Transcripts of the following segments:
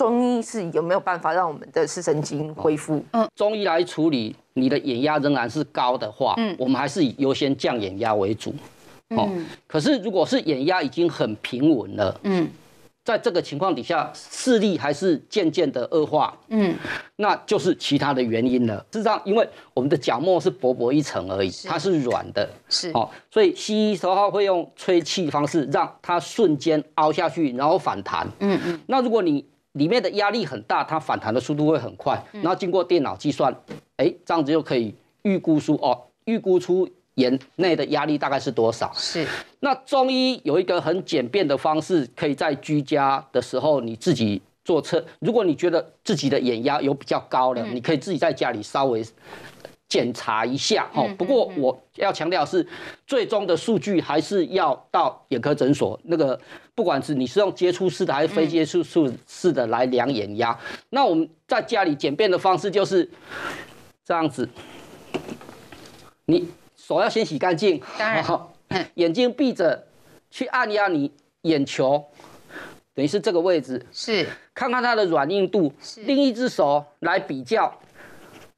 中医是有没有办法让我们的视神经恢复？嗯，中医来处理，你的眼压仍然是高的话，嗯，我们还是优先降眼压为主。哦，可是如果是眼压已经很平稳了，嗯，在这个情况底下，视力还是渐渐的恶化，嗯，那就是其他的原因了。事实上，因为我们的角膜是薄薄一层而已，它是软的，是哦，所以西医时候会用吹气方式让它瞬间凹下去，然后反弹。嗯嗯，那如果你。里面的压力很大，它反弹的速度会很快。然后经过电脑计算，哎，这样子就可以预估出哦，预估出眼内的压力大概是多少。是，那中医有一个很简便的方式，可以在居家的时候你自己做测。如果你觉得自己的眼压有比较高的，你可以自己在家里稍微。检查一下哦，不过我要强调是，最终的数据还是要到眼科诊所那个，不管是你是用接触式的还是非接触式的来量眼压。那我们在家里简便的方式就是这样子，你手要先洗干净，眼睛闭着，去按压你眼球，等于是这个位置，是看看它的软硬度，另一只手来比较，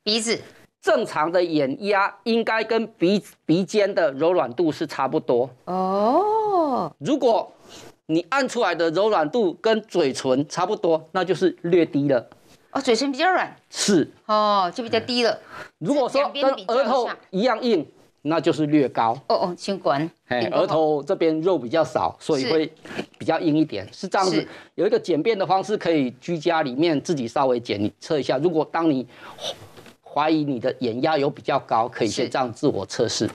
鼻子。正常的眼压应该跟鼻鼻尖的柔软度是差不多哦。如果你按出来的柔软度跟嘴唇差不多，那就是略低了。哦，嘴唇比较软是哦，就比较低了。如果说跟额头一样硬，那就是略高。哦哦，血管。哎，额头这边肉比较少，所以会比较硬一点，是这样子。有一个简便的方式，可以居家里面自己稍微检测一下。如果当你怀疑你的眼压有比较高，可以先这样自我测试。